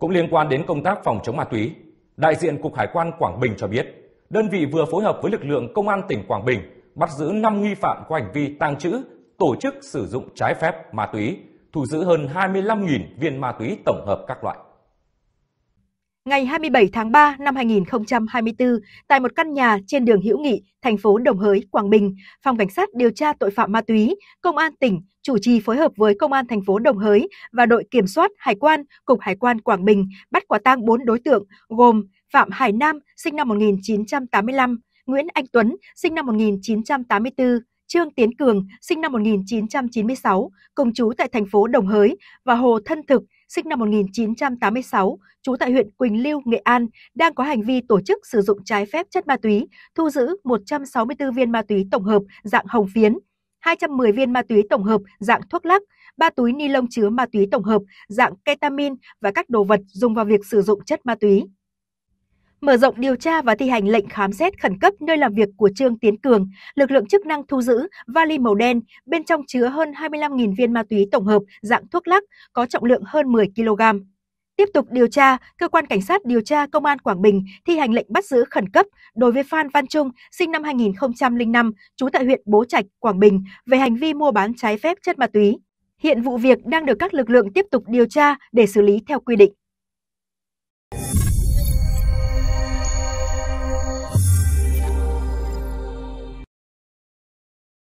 Cũng liên quan đến công tác phòng chống ma túy, đại diện Cục Hải quan Quảng Bình cho biết, đơn vị vừa phối hợp với lực lượng Công an tỉnh Quảng Bình bắt giữ 5 nghi phạm có hành vi tàng trữ, tổ chức sử dụng trái phép ma túy, thu giữ hơn 25.000 viên ma túy tổng hợp các loại ngày 27 tháng 3 năm 2024 tại một căn nhà trên đường Hữu Nghị, thành phố Đồng Hới, Quảng Bình, Phòng Cảnh sát điều tra tội phạm ma túy, Công an tỉnh chủ trì phối hợp với Công an thành phố Đồng Hới và đội kiểm soát hải quan, Cục Hải quan Quảng Bình bắt quả tang 4 đối tượng gồm Phạm Hải Nam, sinh năm 1985, Nguyễn Anh Tuấn, sinh năm 1984, Trương Tiến Cường, sinh năm 1996, cùng chú tại thành phố Đồng Hới và Hồ Thân Thực, sinh năm 1986, trú tại huyện Quỳnh Lưu, Nghệ An, đang có hành vi tổ chức sử dụng trái phép chất ma túy, thu giữ 164 viên ma túy tổng hợp dạng hồng phiến, 210 viên ma túy tổng hợp dạng thuốc lắc, 3 túi ni lông chứa ma túy tổng hợp dạng ketamin và các đồ vật dùng vào việc sử dụng chất ma túy. Mở rộng điều tra và thi hành lệnh khám xét khẩn cấp nơi làm việc của Trương Tiến Cường, lực lượng chức năng thu giữ vali màu đen, bên trong chứa hơn 25.000 viên ma túy tổng hợp dạng thuốc lắc có trọng lượng hơn 10 kg. Tiếp tục điều tra, cơ quan cảnh sát điều tra công an Quảng Bình thi hành lệnh bắt giữ khẩn cấp đối với Phan Văn Trung, sinh năm 2005, trú tại huyện Bố Trạch, Quảng Bình về hành vi mua bán trái phép chất ma túy. Hiện vụ việc đang được các lực lượng tiếp tục điều tra để xử lý theo quy định.